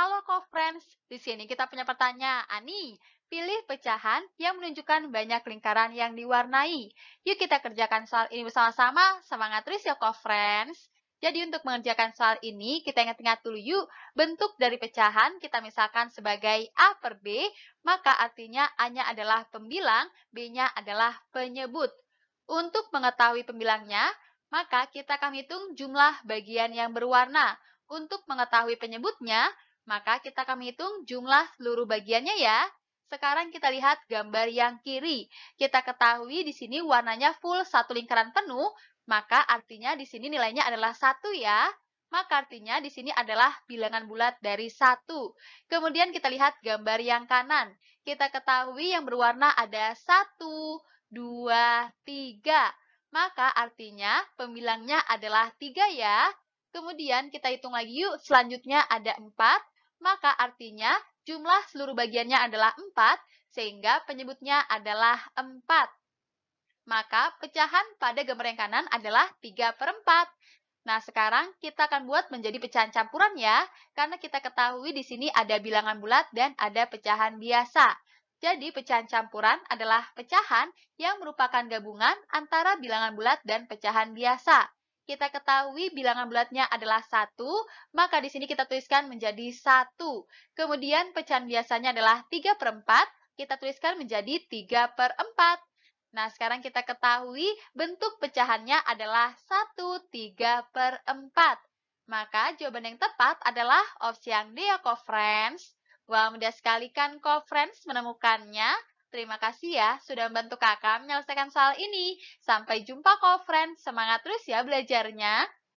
Halo co-friends, di sini kita punya pertanyaan nih. Pilih pecahan yang menunjukkan banyak lingkaran yang diwarnai. Yuk kita kerjakan soal ini bersama-sama. Semangat terus ya co-friends. Jadi untuk mengerjakan soal ini, kita ingat-ingat dulu yuk. Bentuk dari pecahan kita misalkan sebagai A per B, maka artinya A-nya adalah pembilang, B-nya adalah penyebut. Untuk mengetahui pembilangnya, maka kita akan hitung jumlah bagian yang berwarna. Untuk mengetahui penyebutnya, maka kita akan menghitung jumlah seluruh bagiannya ya. Sekarang kita lihat gambar yang kiri. Kita ketahui di sini warnanya full satu lingkaran penuh, maka artinya di sini nilainya adalah satu ya. Maka artinya di sini adalah bilangan bulat dari satu. Kemudian kita lihat gambar yang kanan. Kita ketahui yang berwarna ada satu, dua, tiga. Maka artinya pembilangnya adalah tiga ya. Kemudian kita hitung lagi yuk, selanjutnya ada 4, maka artinya jumlah seluruh bagiannya adalah 4, sehingga penyebutnya adalah 4. Maka pecahan pada gambar yang kanan adalah 3 per 4. Nah, sekarang kita akan buat menjadi pecahan campuran ya, karena kita ketahui di sini ada bilangan bulat dan ada pecahan biasa. Jadi, pecahan campuran adalah pecahan yang merupakan gabungan antara bilangan bulat dan pecahan biasa kita ketahui bilangan bulatnya adalah satu, maka di sini kita tuliskan menjadi satu. Kemudian pecahan biasanya adalah tiga per empat, kita tuliskan menjadi tiga per empat. Nah, sekarang kita ketahui bentuk pecahannya adalah satu tiga per empat. Maka jawaban yang tepat adalah opsi yang D ya, friends. Wah, mudah sekali kan, friends menemukannya. Terima kasih ya sudah membantu kakak menyelesaikan soal ini. Sampai jumpa kok, friend. Semangat terus ya belajarnya.